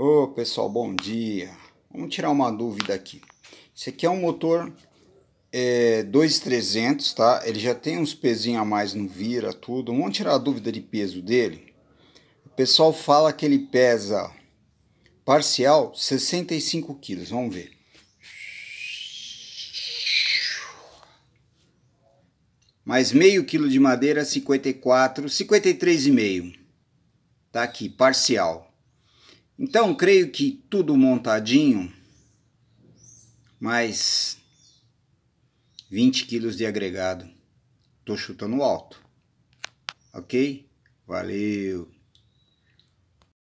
Ô oh, pessoal, bom dia. Vamos tirar uma dúvida aqui. Esse aqui é um motor é, 2300, tá? Ele já tem uns pezinhos a mais no vira, tudo. Vamos tirar a dúvida de peso dele. O pessoal fala que ele pesa parcial 65 quilos. Vamos ver. Mais meio quilo de madeira, 54, 53,5. Tá aqui, parcial. Então, creio que tudo montadinho, mais 20 quilos de agregado. Tô chutando alto. Ok? Valeu!